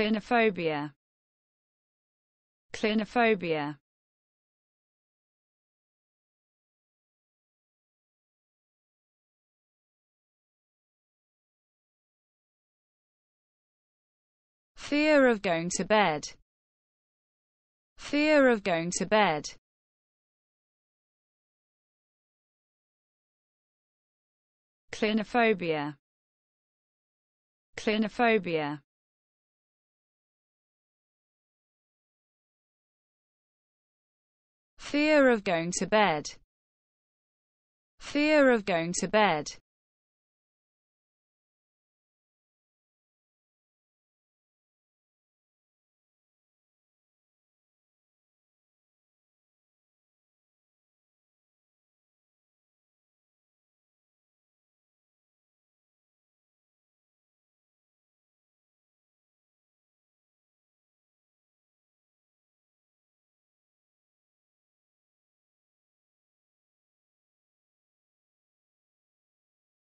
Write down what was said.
Clinophobia. Clinophobia. Fear of going to bed. Fear of going to bed. Clinophobia. Clinophobia. Fear of going to bed. Fear of going to bed.